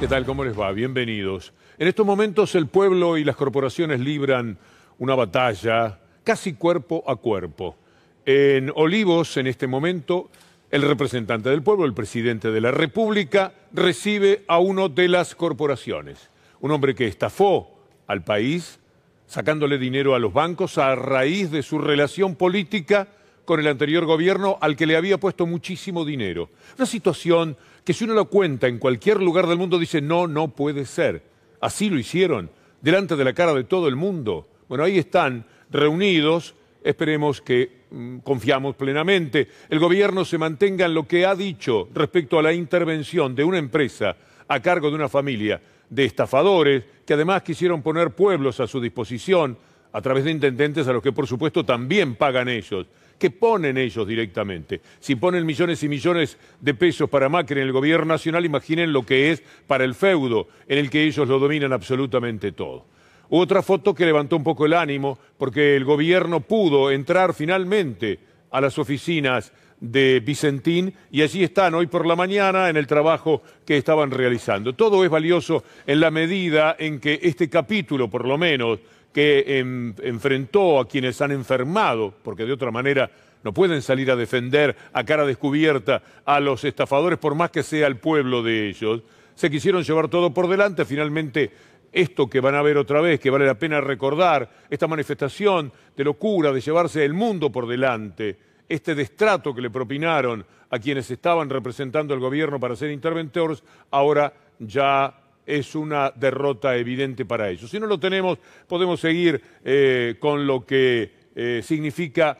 ¿Qué tal? ¿Cómo les va? Bienvenidos. En estos momentos el pueblo y las corporaciones libran una batalla casi cuerpo a cuerpo. En Olivos, en este momento, el representante del pueblo, el presidente de la República, recibe a uno de las corporaciones, un hombre que estafó al país sacándole dinero a los bancos a raíz de su relación política con el anterior gobierno al que le había puesto muchísimo dinero. Una situación que si uno lo cuenta en cualquier lugar del mundo dice, no, no puede ser. Así lo hicieron, delante de la cara de todo el mundo. Bueno, ahí están, reunidos, esperemos que mm, confiamos plenamente, el gobierno se mantenga en lo que ha dicho respecto a la intervención de una empresa a cargo de una familia de estafadores que además quisieron poner pueblos a su disposición a través de intendentes a los que por supuesto también pagan ellos que ponen ellos directamente. Si ponen millones y millones de pesos para Macri en el gobierno nacional, imaginen lo que es para el feudo, en el que ellos lo dominan absolutamente todo. otra foto que levantó un poco el ánimo, porque el gobierno pudo entrar finalmente a las oficinas de Vicentín y allí están hoy por la mañana en el trabajo que estaban realizando. Todo es valioso en la medida en que este capítulo, por lo menos, que enfrentó a quienes han enfermado, porque de otra manera no pueden salir a defender a cara descubierta a los estafadores, por más que sea el pueblo de ellos. Se quisieron llevar todo por delante, finalmente esto que van a ver otra vez, que vale la pena recordar, esta manifestación de locura, de llevarse el mundo por delante, este destrato que le propinaron a quienes estaban representando al gobierno para ser interventores, ahora ya es una derrota evidente para ellos. Si no lo tenemos, podemos seguir eh, con lo que eh, significa...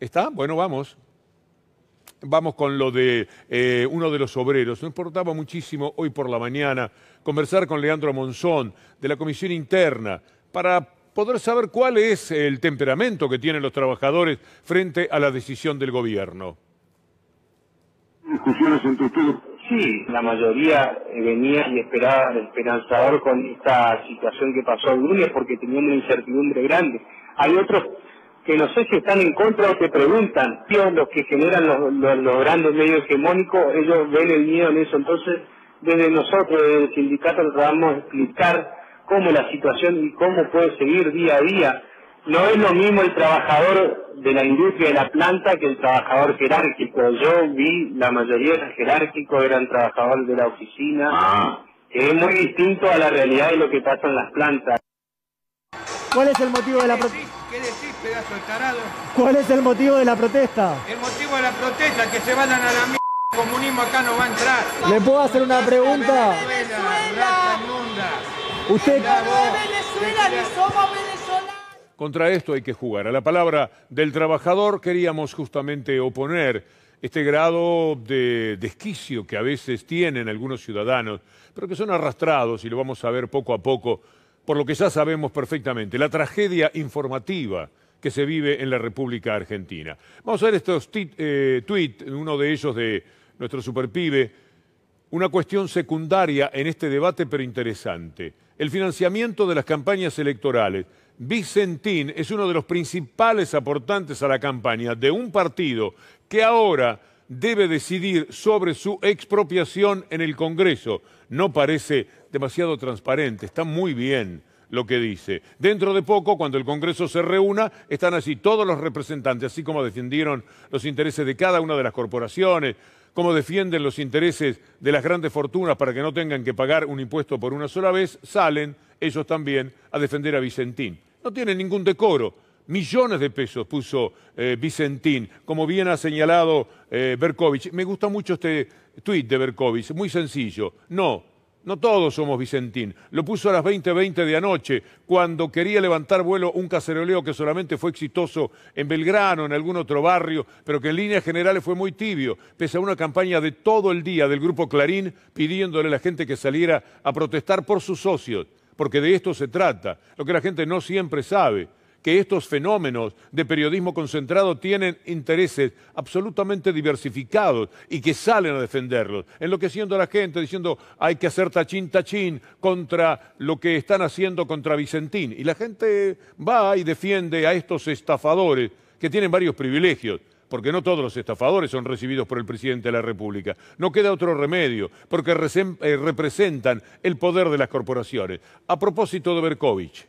¿Está? Bueno, vamos. Vamos con lo de eh, uno de los obreros. Nos importaba muchísimo hoy por la mañana conversar con Leandro Monzón de la Comisión Interna para poder saber cuál es el temperamento que tienen los trabajadores frente a la decisión del gobierno. Discusiones entre ustedes Sí, la mayoría eh, venía y esperaba esperanzador con esta situación que pasó el lunes porque tenía una incertidumbre grande. Hay otros que no sé si están en contra o que preguntan, son los que generan los, los, grandes medios hegemónicos, ellos ven el miedo en eso. Entonces, desde nosotros, desde el sindicato, tratamos de explicar cómo la situación y cómo puede seguir día a día no es lo mismo el trabajador de la industria de la planta que el trabajador jerárquico. Yo vi, la mayoría de los jerárquicos eran trabajadores de la oficina, ah. es muy distinto a la realidad de lo que pasa en las plantas. ¿Cuál es el motivo de la protesta? ¿Qué decís, ¿Cuál es el motivo de la protesta? El motivo de la protesta es que se van a la mierda. El comunismo acá no va a entrar. ¿Le puedo hacer una pregunta? Venezuela, Venezuela. Usted... Venezuela, ni somos contra esto hay que jugar. A la palabra del trabajador queríamos justamente oponer este grado de desquicio que a veces tienen algunos ciudadanos, pero que son arrastrados, y lo vamos a ver poco a poco, por lo que ya sabemos perfectamente, la tragedia informativa que se vive en la República Argentina. Vamos a ver estos tweet eh, uno de ellos de nuestro superpibe, una cuestión secundaria en este debate, pero interesante. El financiamiento de las campañas electorales. Vicentín es uno de los principales aportantes a la campaña de un partido que ahora debe decidir sobre su expropiación en el Congreso. No parece demasiado transparente, está muy bien lo que dice. Dentro de poco, cuando el Congreso se reúna, están así todos los representantes, así como defendieron los intereses de cada una de las corporaciones, como defienden los intereses de las grandes fortunas para que no tengan que pagar un impuesto por una sola vez, salen ellos también a defender a Vicentín. No tiene ningún decoro. Millones de pesos puso eh, Vicentín, como bien ha señalado eh, Berkovich. Me gusta mucho este tuit de Berkovich, muy sencillo. No, no todos somos Vicentín. Lo puso a las 20.20 de anoche, cuando quería levantar vuelo un caceroleo que solamente fue exitoso en Belgrano, en algún otro barrio, pero que en líneas generales fue muy tibio, pese a una campaña de todo el día del Grupo Clarín pidiéndole a la gente que saliera a protestar por sus socios porque de esto se trata, lo que la gente no siempre sabe, que estos fenómenos de periodismo concentrado tienen intereses absolutamente diversificados y que salen a defenderlos, enloqueciendo a la gente, diciendo hay que hacer tachín, tachín contra lo que están haciendo contra Vicentín. Y la gente va y defiende a estos estafadores que tienen varios privilegios porque no todos los estafadores son recibidos por el presidente de la República. No queda otro remedio, porque eh, representan el poder de las corporaciones. A propósito de Berkovich.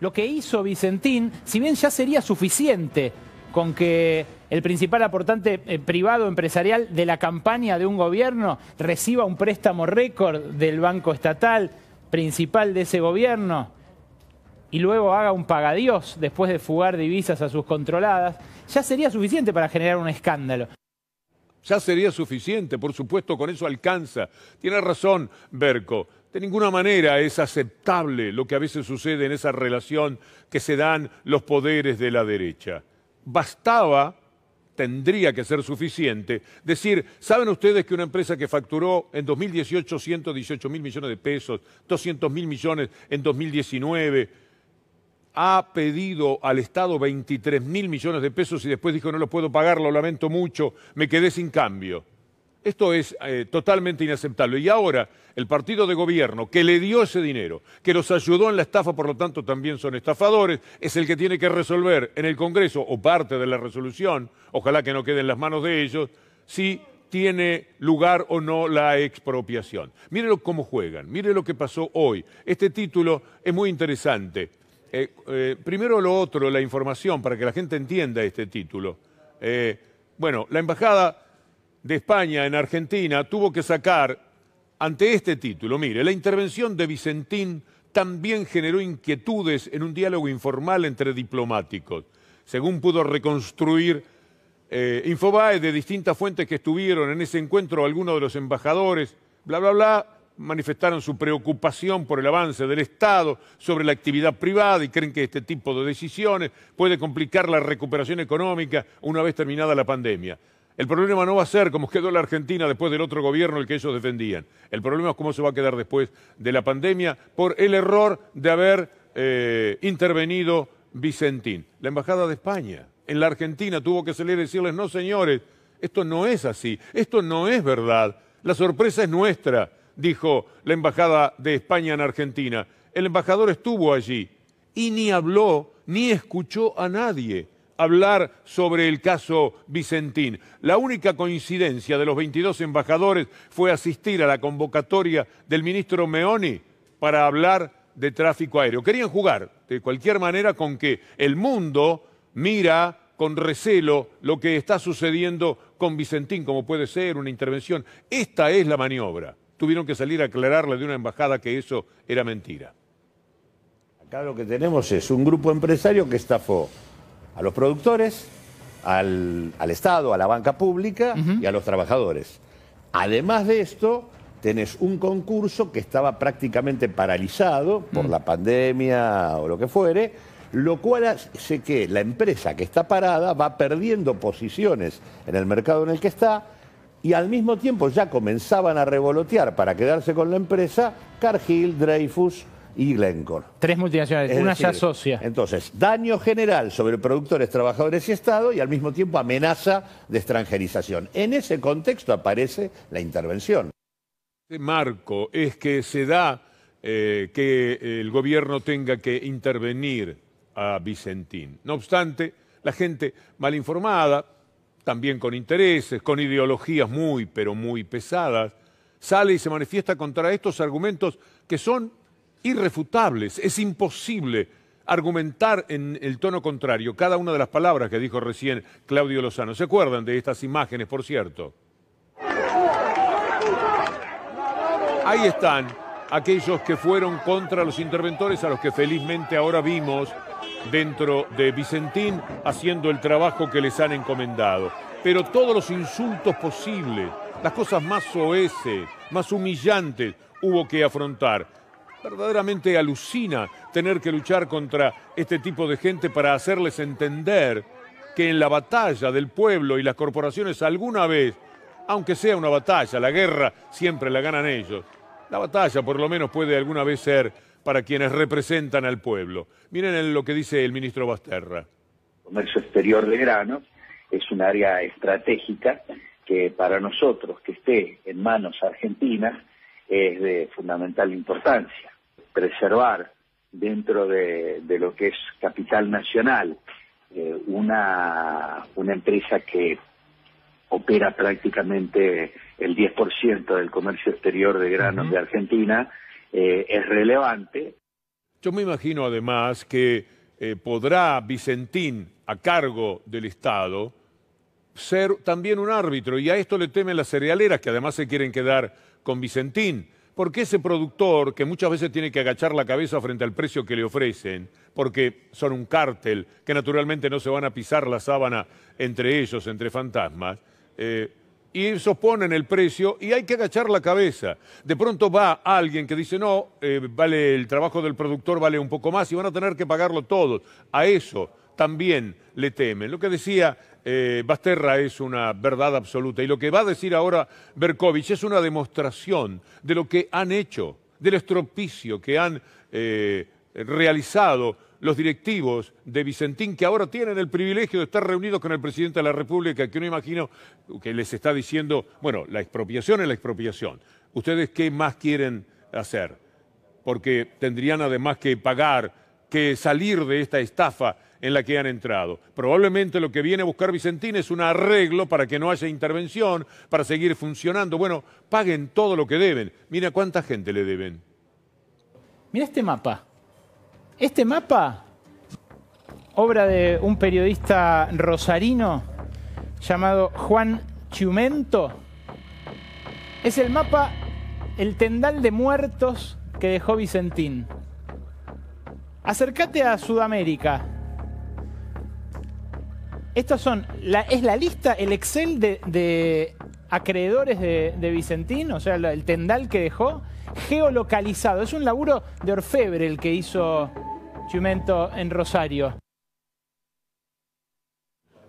Lo que hizo Vicentín, si bien ya sería suficiente con que el principal aportante eh, privado empresarial de la campaña de un gobierno reciba un préstamo récord del Banco Estatal, principal de ese gobierno, y luego haga un pagadíos después de fugar divisas a sus controladas, ya sería suficiente para generar un escándalo. Ya sería suficiente, por supuesto, con eso alcanza. Tiene razón, Berco. De ninguna manera es aceptable lo que a veces sucede en esa relación que se dan los poderes de la derecha. Bastaba, tendría que ser suficiente, decir, ¿saben ustedes que una empresa que facturó en 2018 118 mil millones de pesos, 200 mil millones en 2019, ha pedido al Estado 23 mil millones de pesos y después dijo no lo puedo pagar, lo lamento mucho, me quedé sin cambio. Esto es eh, totalmente inaceptable. Y ahora el partido de gobierno que le dio ese dinero, que los ayudó en la estafa, por lo tanto también son estafadores, es el que tiene que resolver en el Congreso, o parte de la resolución, ojalá que no quede en las manos de ellos, si tiene lugar o no la expropiación. Mírenlo cómo juegan, miren lo que pasó hoy. Este título es muy interesante. Eh, eh, primero lo otro, la información, para que la gente entienda este título. Eh, bueno, la Embajada de España en Argentina tuvo que sacar ante este título, mire, la intervención de Vicentín también generó inquietudes en un diálogo informal entre diplomáticos. Según pudo reconstruir Infobae de distintas fuentes que estuvieron en ese encuentro, algunos de los embajadores, bla, bla, bla, manifestaron su preocupación por el avance del Estado sobre la actividad privada y creen que este tipo de decisiones puede complicar la recuperación económica una vez terminada la pandemia. El problema no va a ser como quedó la Argentina después del otro gobierno el que ellos defendían. El problema es cómo se va a quedar después de la pandemia por el error de haber eh, intervenido Vicentín. La Embajada de España en la Argentina tuvo que salir y decirles, no señores, esto no es así, esto no es verdad, la sorpresa es nuestra dijo la Embajada de España en Argentina. El embajador estuvo allí y ni habló ni escuchó a nadie hablar sobre el caso Vicentín. La única coincidencia de los 22 embajadores fue asistir a la convocatoria del ministro Meoni para hablar de tráfico aéreo. Querían jugar de cualquier manera con que el mundo mira con recelo lo que está sucediendo con Vicentín, como puede ser una intervención. Esta es la maniobra tuvieron que salir a aclararle de una embajada que eso era mentira. Acá lo que tenemos es un grupo empresario que estafó a los productores, al, Estado, a la banca pública y a los trabajadores. Además de esto, tenés un concurso que estaba prácticamente paralizado por mm. la pandemia o lo que fuere, lo cual hace que la empresa que está parada va perdiendo posiciones en el mercado en el que está y al mismo tiempo ya comenzaban a revolotear para quedarse con la empresa Cargill, Dreyfus y Glencore. Tres multinacionales, una ya socia. Entonces, daño general sobre productores, trabajadores y Estado y al mismo tiempo amenaza de extranjerización. En ese contexto aparece la intervención. Este marco es que se da eh, que el gobierno tenga que intervenir a Vicentín. No obstante, la gente mal informada, también con intereses, con ideologías muy, pero muy pesadas, sale y se manifiesta contra estos argumentos que son irrefutables. Es imposible argumentar en el tono contrario cada una de las palabras que dijo recién Claudio Lozano. ¿Se acuerdan de estas imágenes, por cierto? Ahí están aquellos que fueron contra los interventores a los que felizmente ahora vimos dentro de Vicentín haciendo el trabajo que les han encomendado. Pero todos los insultos posibles, las cosas más soeces, más humillantes, hubo que afrontar. Verdaderamente alucina tener que luchar contra este tipo de gente para hacerles entender que en la batalla del pueblo y las corporaciones alguna vez, aunque sea una batalla, la guerra siempre la ganan ellos, la batalla por lo menos puede alguna vez ser para quienes representan al pueblo. Miren lo que dice el ministro Basterra. El comercio exterior de granos es un área estratégica que para nosotros que esté en manos argentinas es de fundamental importancia. Preservar dentro de, lo que es capital nacional eh, una, una empresa que opera prácticamente el 10% del comercio exterior de granos de Argentina, eh, es relevante. Yo me imagino además que eh, podrá Vicentín, a cargo del Estado, ser también un árbitro, y a esto le temen las cerealeras, que además se quieren quedar con Vicentín, porque ese productor que muchas veces tiene que agachar la cabeza frente al precio que le ofrecen, porque son un cártel, que naturalmente no se van a pisar la sábana entre ellos, entre fantasmas, eh, y ponen el precio y hay que agachar la cabeza. De pronto va alguien que dice, no, eh, vale el trabajo del productor vale un poco más y van a tener que pagarlo todos. A eso también le temen. Lo que decía eh, Basterra es una verdad absoluta y lo que va a decir ahora Berkovich es una demostración de lo que han hecho, del estropicio que han eh, realizado los directivos de Vicentín, que ahora tienen el privilegio de estar reunidos con el presidente de la República, que no imagino que les está diciendo, bueno, la expropiación es la expropiación. ¿Ustedes qué más quieren hacer? Porque tendrían además que pagar, que salir de esta estafa en la que han entrado. Probablemente lo que viene a buscar Vicentín es un arreglo para que no haya intervención, para seguir funcionando. Bueno, paguen todo lo que deben. Mira cuánta gente le deben. Mira este mapa. Este mapa, obra de un periodista rosarino llamado Juan Chumento, es el mapa, el tendal de muertos que dejó Vicentín. Acércate a Sudamérica. estas son, es la lista, el Excel de, acreedores de, de, Vicentín, o sea, el tendal que dejó, geolocalizado. Es un laburo de orfebre el que hizo en Rosario.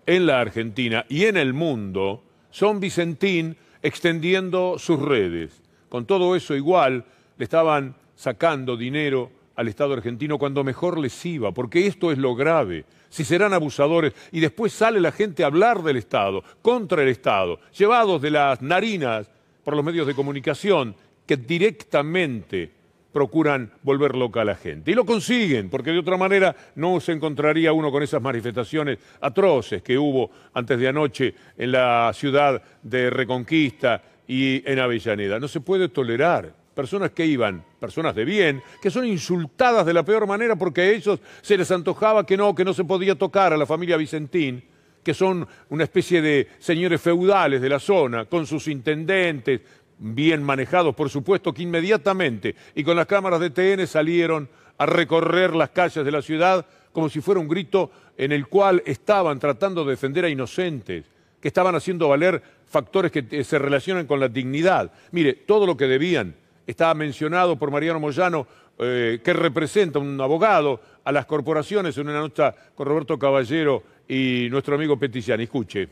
En la Argentina y en el mundo son Vicentín extendiendo sus redes. Con todo eso igual le estaban sacando dinero al Estado argentino cuando mejor les iba, porque esto es lo grave. Si serán abusadores y después sale la gente a hablar del Estado, contra el Estado, llevados de las narinas por los medios de comunicación que directamente procuran volver loca a la gente. Y lo consiguen, porque de otra manera no se encontraría uno con esas manifestaciones atroces que hubo antes de anoche en la ciudad de Reconquista y en Avellaneda. No se puede tolerar personas que iban, personas de bien, que son insultadas de la peor manera porque a ellos se les antojaba que no, que no se podía tocar a la familia Vicentín que son una especie de señores feudales de la zona, con sus intendentes, bien manejados, por supuesto, que inmediatamente y con las cámaras de TN salieron a recorrer las calles de la ciudad como si fuera un grito en el cual estaban tratando de defender a inocentes, que estaban haciendo valer factores que eh, se relacionan con la dignidad. Mire, todo lo que debían, estaba mencionado por Mariano Moyano, eh, que representa un abogado a las corporaciones en una nota con Roberto Caballero y nuestro amigo Peticiani. Escuche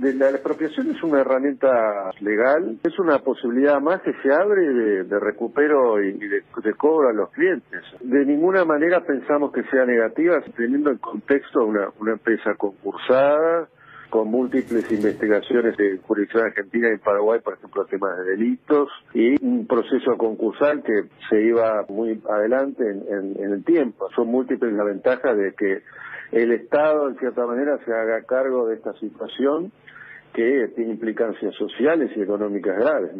la expropiación es una herramienta legal, es una posibilidad más que se abre de, recupero y, de, cobro a los clientes. De ninguna manera pensamos que sea negativa, teniendo en contexto una, empresa concursada, con múltiples investigaciones de jurisdicción argentina y Paraguay, por ejemplo, temas de delitos, y un proceso concursal que se iba muy adelante en, en el tiempo. Son múltiples las ventajas de que el Estado, en cierta manera, se haga cargo de esta situación que tiene implicancias sociales y económicas graves,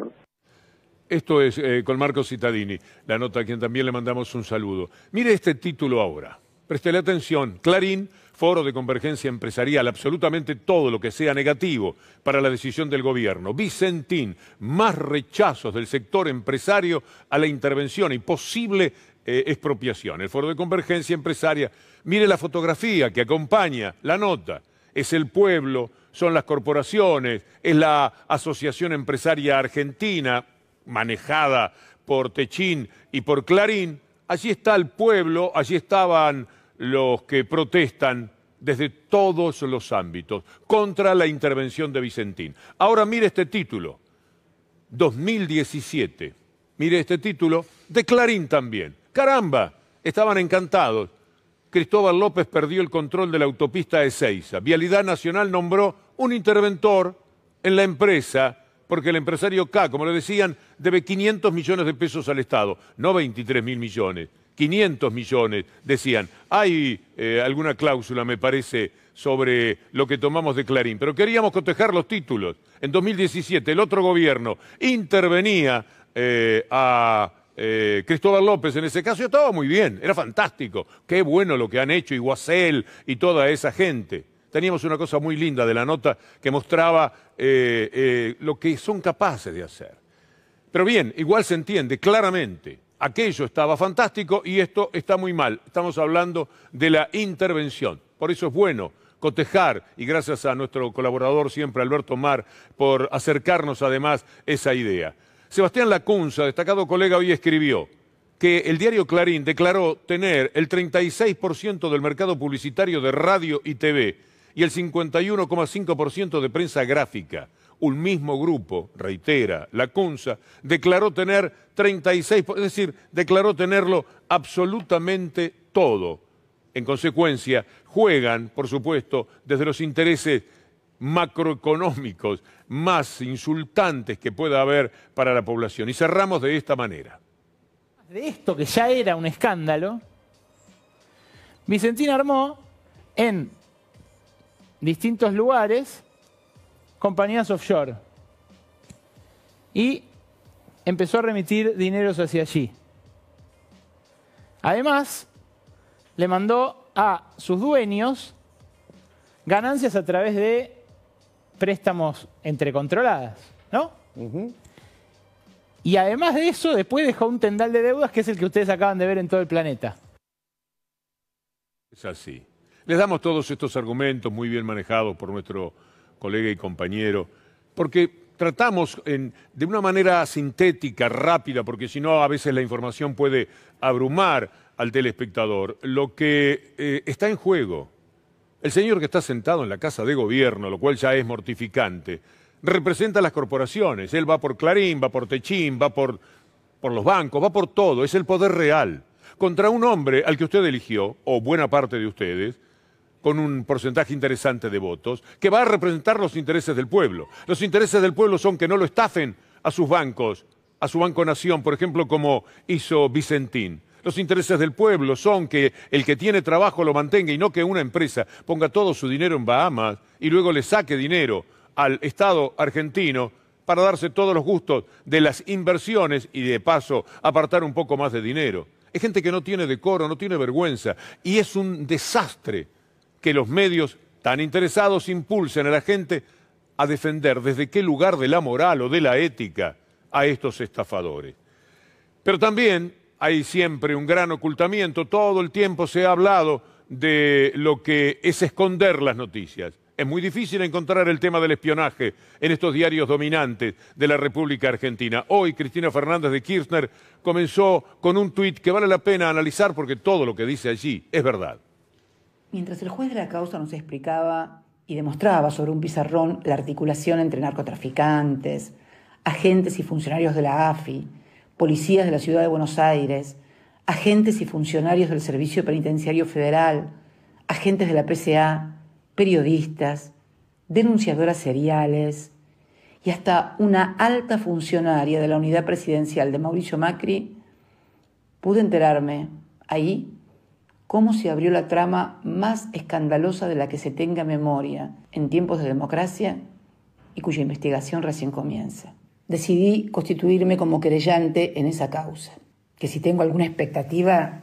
Esto es eh, con Marco Cittadini, la nota a quien también le mandamos un saludo. Mire este título ahora. Prestele atención. Clarín, foro de convergencia empresarial, absolutamente todo lo que sea negativo para la decisión del gobierno. Vicentín, más rechazos del sector empresario a la intervención imposible eh, expropiación, el Foro de Convergencia Empresaria. Mire la fotografía que acompaña la nota. Es el pueblo, son las corporaciones, es la Asociación Empresaria Argentina, manejada por Techín y por Clarín. Allí está el pueblo, allí estaban los que protestan desde todos los ámbitos contra la intervención de Vicentín. Ahora mire este título, 2017. Mire este título, de Clarín también. Caramba, estaban encantados. Cristóbal López perdió el control de la autopista Ezeiza. Vialidad Nacional nombró un interventor en la empresa, porque el empresario K, como le decían, debe 500 millones de pesos al Estado, no 23 mil millones, 500 millones, decían. Hay eh, alguna cláusula, me parece, sobre lo que tomamos de Clarín, pero queríamos cotejar los títulos. En 2017 el otro gobierno intervenía eh, a eh, Cristóbal López en ese caso, estaba muy bien, era fantástico. Qué bueno lo que han hecho Iguazel y toda esa gente. Teníamos una cosa muy linda de la nota que mostraba eh, eh, lo que son capaces de hacer. Pero bien, igual se entiende claramente, aquello estaba fantástico y esto está muy mal. Estamos hablando de la intervención. Por eso es bueno cotejar y gracias a nuestro colaborador siempre Alberto Mar por acercarnos además esa idea. Sebastián Lacunza, destacado colega, hoy escribió que el diario Clarín declaró tener el 36% del mercado publicitario de radio y TV y el 51,5% de prensa gráfica. Un mismo grupo, reitera, Lacunza, declaró tener 36, es decir, declaró tenerlo absolutamente todo. En consecuencia, juegan, por supuesto, desde los intereses macroeconómicos más insultantes que pueda haber para la población. Y cerramos de esta manera. De esto que ya era un escándalo, Vicentín armó en distintos lugares compañías offshore y empezó a remitir dineros hacia allí. Además, le mandó a sus dueños ganancias a través de préstamos entre controladas, ¿no? Y además de eso, después dejó un tendal de deudas que es el que ustedes acaban de ver en todo el planeta. Es así. Les damos todos estos argumentos muy bien manejados por nuestro colega y compañero, porque tratamos de una manera sintética, rápida, porque si no a veces la información puede abrumar al telespectador, lo que eh, está en juego el señor que está sentado en la Casa de Gobierno, lo cual ya es mortificante, representa a las corporaciones. Él va por Clarín, va por Techín, va por, los bancos, va por todo. Es el poder real. Contra un hombre al que usted eligió, o buena parte de ustedes, con un porcentaje interesante de votos, que va a representar los intereses del pueblo. Los intereses del pueblo son que no lo estafen a sus bancos, a su Banco Nación, por ejemplo, como hizo Vicentín. Los intereses del pueblo son que el que tiene trabajo lo mantenga y no que una empresa ponga todo su dinero en Bahamas y luego le saque dinero al Estado argentino para darse todos los gustos de las inversiones y de paso apartar un poco más de dinero. Es gente que no tiene decoro, no tiene vergüenza y es un desastre que los medios tan interesados impulsen a la gente a defender desde qué lugar de la moral o de la ética a estos estafadores. Pero también hay siempre un gran ocultamiento. Todo el tiempo se ha hablado de lo que es esconder las noticias. Es muy difícil encontrar el tema del espionaje en estos diarios dominantes de la República Argentina. Hoy Cristina Fernández de Kirchner comenzó con un tuit que vale la pena analizar porque todo lo que dice allí es verdad. Mientras el juez de la causa nos explicaba y demostraba sobre un pizarrón la articulación entre narcotraficantes, agentes y funcionarios de la AFI, policías de la ciudad de Buenos Aires, agentes y funcionarios del Servicio Penitenciario Federal, agentes de la PCA, periodistas, denunciadoras seriales y hasta una alta funcionaria de la unidad presidencial de Mauricio Macri, pude enterarme ahí cómo se abrió la trama más escandalosa de la que se tenga memoria en tiempos de democracia y cuya investigación recién comienza decidí constituirme como querellante en esa causa. Que si tengo alguna expectativa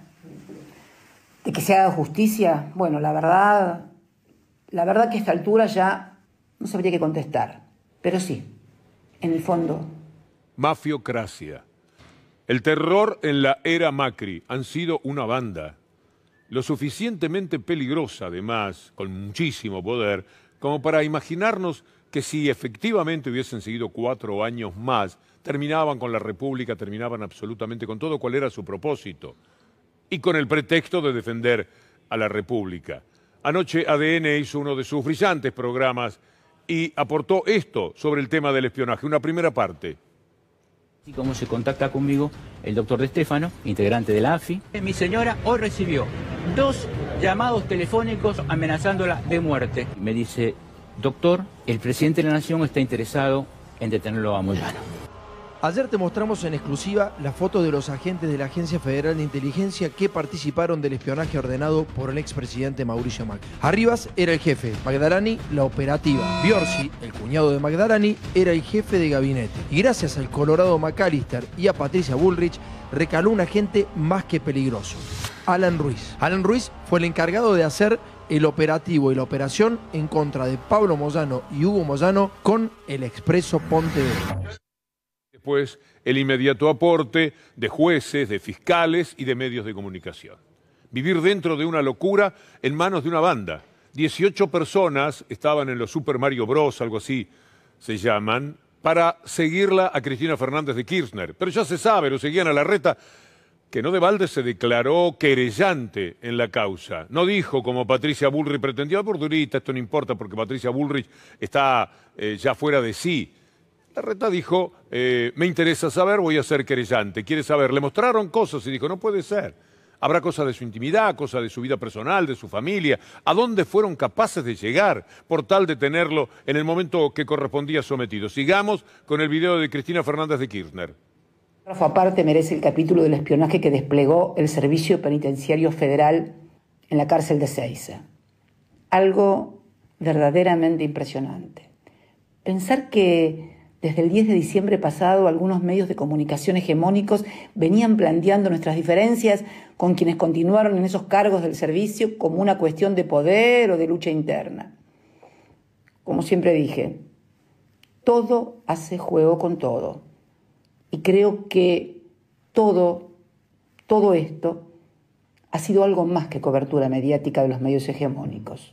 de que se haga justicia, bueno, la verdad, la verdad que a esta altura ya no sabría qué contestar. Pero sí, en el fondo. Mafiocracia. El terror en la era Macri han sido una banda, lo suficientemente peligrosa además, con muchísimo poder, como para imaginarnos que si efectivamente hubiesen seguido cuatro años más, terminaban con la República, terminaban absolutamente con todo, cuál era su propósito, y con el pretexto de defender a la República. Anoche ADN hizo uno de sus brillantes programas y aportó esto sobre el tema del espionaje, una primera parte. Y cómo se contacta conmigo el doctor De Stefano, integrante de la AFI. Mi señora hoy recibió dos llamados telefónicos amenazándola de muerte. Me dice, Doctor, el presidente de la Nación está interesado en detenerlo a Moyano. Ayer te mostramos en exclusiva la foto de los agentes de la Agencia Federal de Inteligencia que participaron del espionaje ordenado por el expresidente Mauricio Macri. Arribas era el jefe, Magdalani la operativa. Biorsi, el cuñado de Magdalani, era el jefe de gabinete. Y gracias al Colorado McAllister y a Patricia Bullrich, recaló un agente más que peligroso, Alan Ruiz. Alan Ruiz fue el encargado de hacer el operativo y la operación en contra de Pablo Moyano y Hugo Moyano con el Expreso Ponte. Después, el inmediato aporte de jueces, de fiscales y de medios de comunicación. Vivir dentro de una locura en manos de una banda. 18 personas estaban en los Super Mario Bros, algo así se llaman, para seguirla a Cristina Fernández de Kirchner. Pero ya se sabe, lo seguían a la reta que no de balde se declaró querellante en la causa. No dijo, como Patricia Bullrich pretendió, burdurista, ah, esto no importa porque Patricia Bullrich está eh, ya fuera de sí. La reta dijo, eh, me interesa saber, voy a ser querellante, quiere saber. Le mostraron cosas y dijo, no puede ser. Habrá cosas de su intimidad, cosas de su vida personal, de su familia, a dónde fueron capaces de llegar por tal de tenerlo en el momento que correspondía sometido. Sigamos con el video de Cristina Fernández de Kirchner. Rafa, aparte merece el capítulo del espionaje que desplegó el Servicio Penitenciario Federal en la cárcel de Ceiza. Algo verdaderamente impresionante. Pensar que desde el 10 de diciembre pasado algunos medios de comunicación hegemónicos venían planteando nuestras diferencias con quienes continuaron en esos cargos del servicio como una cuestión de poder o de lucha interna. Como siempre dije, todo hace juego con todo. Y creo que todo, esto ha sido algo más que cobertura mediática de los medios hegemónicos.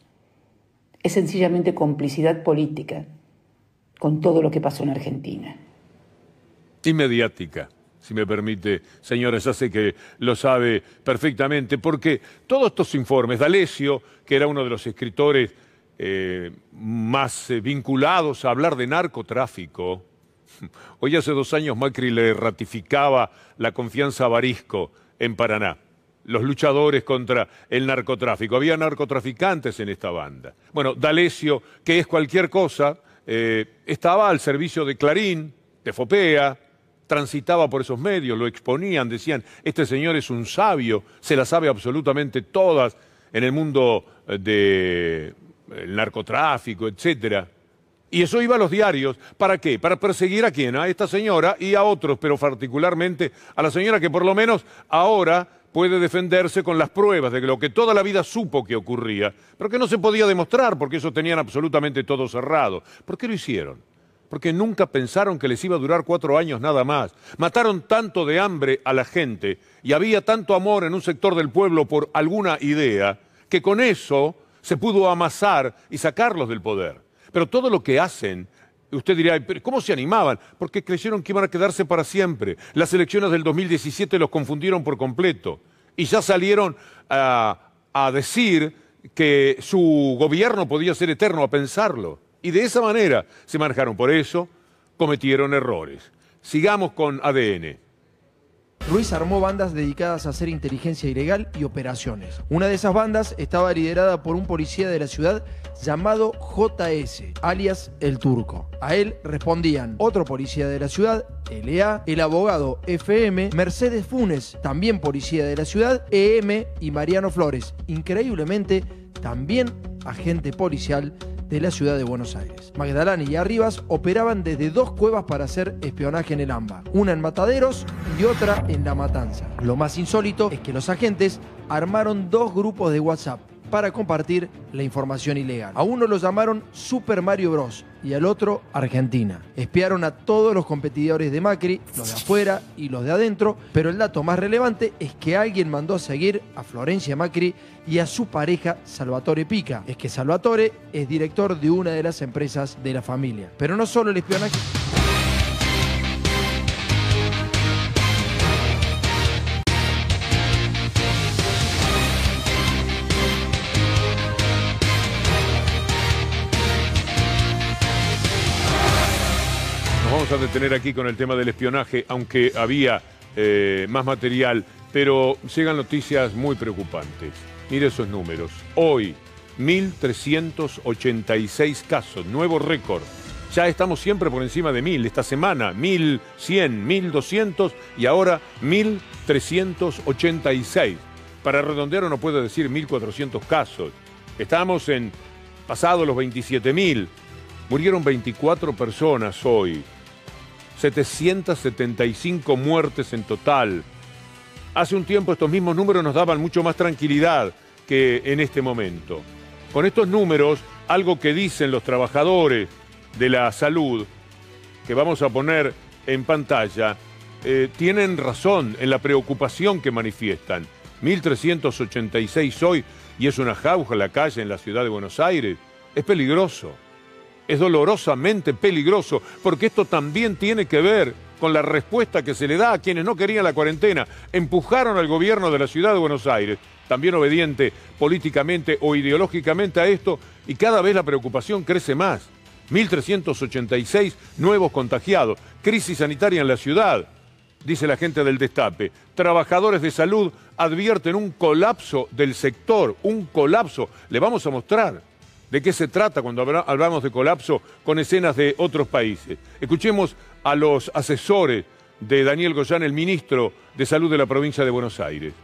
Es sencillamente complicidad política con todo lo que pasó en Argentina. Y mediática, si me permite, señores, ya sé que lo sabe perfectamente, porque todos estos informes, de D'Alessio, que era uno de los escritores eh, más eh, vinculados a hablar de narcotráfico, Hoy hace dos años Macri le ratificaba la confianza a Barisco en Paraná, los luchadores contra el narcotráfico. Había narcotraficantes en esta banda. Bueno, D'Alessio, que es cualquier cosa, eh, estaba al servicio de Clarín, de Fopea, transitaba por esos medios, lo exponían, decían, este señor es un sabio, se la sabe absolutamente todas en el mundo eh, del eh, narcotráfico, etcétera. Y eso iba a los diarios. ¿Para qué? Para perseguir a quién, a esta señora y a otros, pero particularmente a la señora que por lo menos ahora puede defenderse con las pruebas de lo que toda la vida supo que ocurría, pero que no se podía demostrar porque eso tenían absolutamente todo cerrado. ¿Por qué lo hicieron? Porque nunca pensaron que les iba a durar cuatro años nada más. Mataron tanto de hambre a la gente y había tanto amor en un sector del pueblo por alguna idea que con eso se pudo amasar y sacarlos del poder. Pero todo lo que hacen, usted dirá, ¿cómo se animaban? Porque creyeron que iban a quedarse para siempre. Las elecciones del 2017 los confundieron por completo. Y ya salieron a, a decir que su gobierno podía ser eterno, a pensarlo. Y de esa manera se manejaron. Por eso cometieron errores. Sigamos con ADN. Ruiz armó bandas dedicadas a hacer inteligencia ilegal y operaciones. Una de esas bandas estaba liderada por un policía de la ciudad llamado JS, alias El Turco. A él respondían otro policía de la ciudad, LA, el abogado FM, Mercedes Funes, también policía de la ciudad, EM y Mariano Flores, increíblemente también agente policial de la ciudad de Buenos Aires. Magdalena y Arribas operaban desde dos cuevas para hacer espionaje en el AMBA, una en Mataderos y otra en La Matanza. Lo más insólito es que los agentes armaron dos grupos de WhatsApp para compartir la información ilegal. A uno lo llamaron Super Mario Bros. y al otro Argentina. Espiaron a todos los competidores de Macri, los de afuera y los de adentro, pero el dato más relevante es que alguien mandó a seguir a Florencia Macri y a su pareja Salvatore Pica. Es que Salvatore es director de una de las empresas de la familia. Pero no solo el espionaje... a detener aquí con el tema del espionaje, aunque había eh, más material, pero llegan noticias muy preocupantes. Mire esos números. Hoy, 1.386 casos, nuevo récord. Ya estamos siempre por encima de 1.000. Esta semana, 1.100, 1.200 y ahora 1.386. Para redondear no puedo decir 1.400 casos. Estamos en pasado los 27.000. Murieron 24 personas hoy. 775 muertes en total. Hace un tiempo estos mismos números nos daban mucho más tranquilidad que en este momento. Con estos números, algo que dicen los trabajadores de la salud, que vamos a poner en pantalla, eh, tienen razón en la preocupación que manifiestan. 1.386 hoy y es una jauja la calle en la ciudad de Buenos Aires. Es peligroso es dolorosamente peligroso, porque esto también tiene que ver con la respuesta que se le da a quienes no querían la cuarentena. Empujaron al gobierno de la ciudad de Buenos Aires, también obediente políticamente o ideológicamente a esto, y cada vez la preocupación crece más. 1.386 nuevos contagiados, crisis sanitaria en la ciudad, dice la gente del destape. Trabajadores de salud advierten un colapso del sector, un colapso. Le vamos a mostrar de qué se trata cuando hablamos de colapso con escenas de otros países. Escuchemos a los asesores de Daniel Goyán, el ministro de Salud de la provincia de Buenos Aires.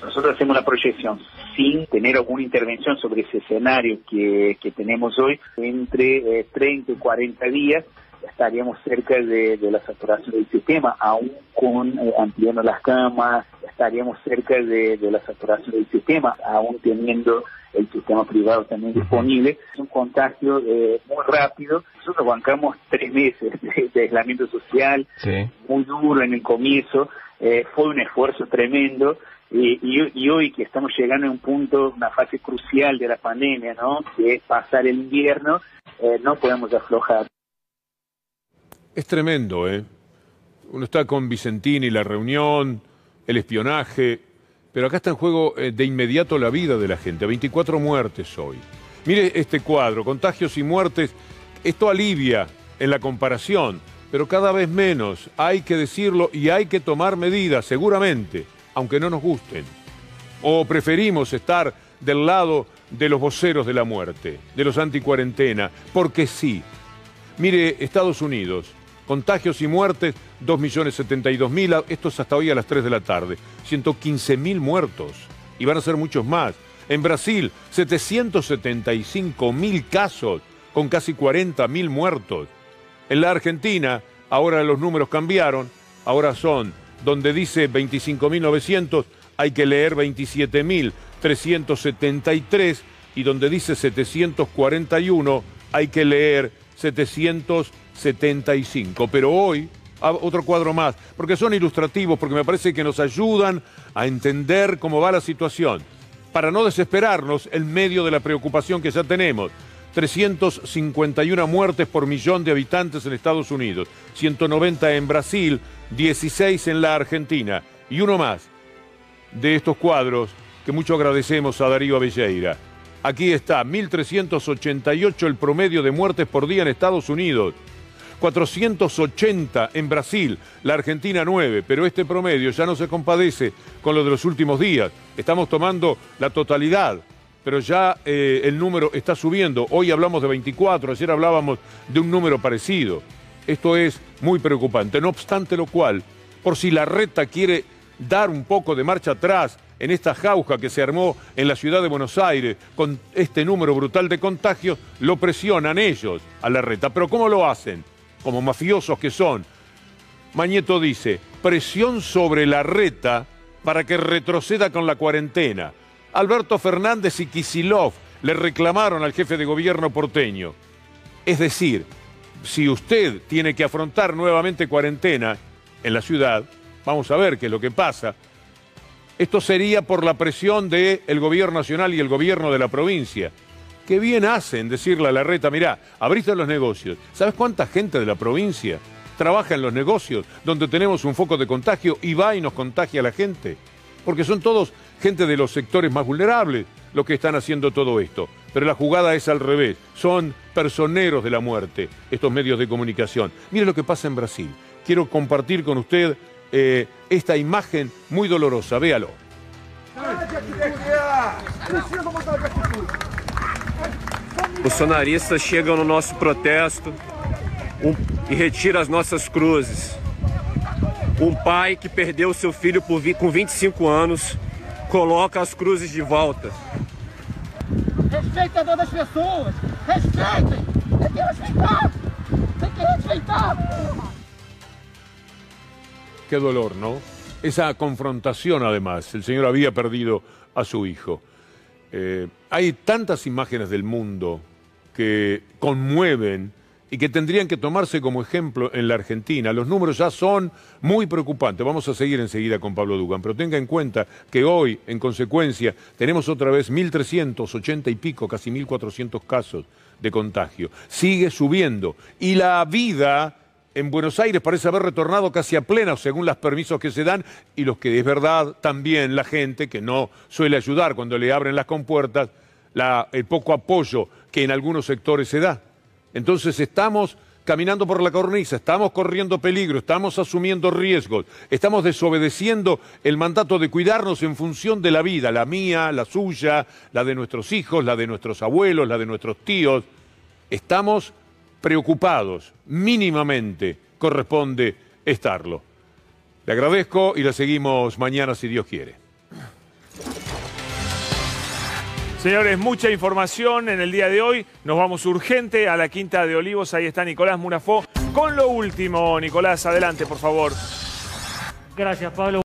Nosotros hacemos la proyección sin tener alguna intervención sobre ese escenario que, tenemos hoy. Entre 30 eh, y 40 días estaríamos cerca de, la saturación del sistema, aún con eh, ampliando las camas, estaríamos cerca de, de la saturación del sistema, aún teniendo el sistema privado también disponible. Es un contagio eh, muy rápido. Nosotros bancamos tres meses de, aislamiento social, muy duro en el comienzo. Eh, fue un esfuerzo tremendo. Y, hoy que estamos llegando a un punto, una fase crucial de la pandemia, ¿no? Que es pasar el invierno, eh, no podemos aflojar. Es tremendo, ¿eh? Uno está con Vicentini, la reunión, el espionaje, pero acá está en juego eh, de inmediato la vida de la gente. 24 muertes hoy. Mire este cuadro, contagios y muertes. Esto alivia en la comparación, pero cada vez menos. Hay que decirlo y hay que tomar medidas, seguramente, aunque no nos gusten. O preferimos estar del lado de los voceros de la muerte, de los anticuarentena, porque sí. Mire, Estados Unidos, Contagios y muertes, 2.072.000, esto es hasta hoy a las 3 de la tarde. 115.000 muertos, y van a ser muchos más. En Brasil, 775.000 casos, con casi 40.000 muertos. En la Argentina, ahora los números cambiaron, ahora son, donde dice 25.900, hay que leer 27.373, y donde dice 741, hay que leer 775. Pero hoy, otro cuadro más, porque son ilustrativos, porque me parece que nos ayudan a entender cómo va la situación, para no desesperarnos el medio de la preocupación que ya tenemos. 351 muertes por millón de habitantes en Estados Unidos, 190 en Brasil, 16 en la Argentina y uno más de estos cuadros que mucho agradecemos a Darío Avelleira. Aquí está, 1.388 el promedio de muertes por día en Estados Unidos. 480 en Brasil, la Argentina 9, pero este promedio ya no se compadece con lo de los últimos días. Estamos tomando la totalidad, pero ya eh, el número está subiendo. Hoy hablamos de 24, ayer hablábamos de un número parecido. Esto es muy preocupante. No obstante lo cual, por si la reta quiere dar un poco de marcha atrás en esta jauja que se armó en la ciudad de Buenos Aires con este número brutal de contagios, lo presionan ellos a la reta. Pero ¿cómo lo hacen? Como mafiosos que son. Mañeto dice, presión sobre la reta para que retroceda con la cuarentena. Alberto Fernández y Kisilov le reclamaron al jefe de gobierno porteño. Es decir, si usted tiene que afrontar nuevamente cuarentena en la ciudad, vamos a ver qué es lo que pasa, esto sería por la presión del el gobierno nacional y el gobierno de la provincia. Qué bien hacen decirle a la reta, mirá, abriste los negocios. ¿Sabes cuánta gente de la provincia trabaja en los negocios donde tenemos un foco de contagio y va y nos contagia a la gente? Porque son todos gente de los sectores más vulnerables los que están haciendo todo esto. Pero la jugada es al revés. Son personeros de la muerte estos medios de comunicación. Mire lo que pasa en Brasil. Quiero compartir con usted eh, esta imagen muy dolorosa. Véalo. Bolsonaristas chegam no nosso protesto e retiram as nossas cruzes. Um pai que perdeu seu filho por, com 25 anos coloca as cruzes de volta. Respeita todas das pessoas! Respeitem! Tem que respeitar! Tem que respeitar! dolor, ¿no? Esa confrontación además, el señor había perdido a su hijo. Eh, hay tantas imágenes del mundo que conmueven y que tendrían que tomarse como ejemplo en la Argentina. Los números ya son muy preocupantes. Vamos a seguir enseguida con Pablo Dugan, pero tenga en cuenta que hoy, en consecuencia, tenemos otra vez 1.380 y pico, casi 1.400 casos de contagio. Sigue subiendo y la vida en Buenos Aires parece haber retornado casi a plena según los permisos que se dan y los que es verdad también la gente, que no suele ayudar cuando le abren las compuertas, el poco apoyo que en algunos sectores se da. Entonces estamos caminando por la cornisa, estamos corriendo peligro, estamos asumiendo riesgos, estamos desobedeciendo el mandato de cuidarnos en función de la vida, la mía, la suya, la de nuestros hijos, la de nuestros abuelos, la de nuestros tíos. Estamos preocupados mínimamente corresponde estarlo. Le agradezco y lo seguimos mañana si Dios quiere. Señores, mucha información en el día de hoy. Nos vamos urgente a la Quinta de Olivos. Ahí está Nicolás Murafó con lo último. Nicolás, adelante, por favor. Gracias, Pablo.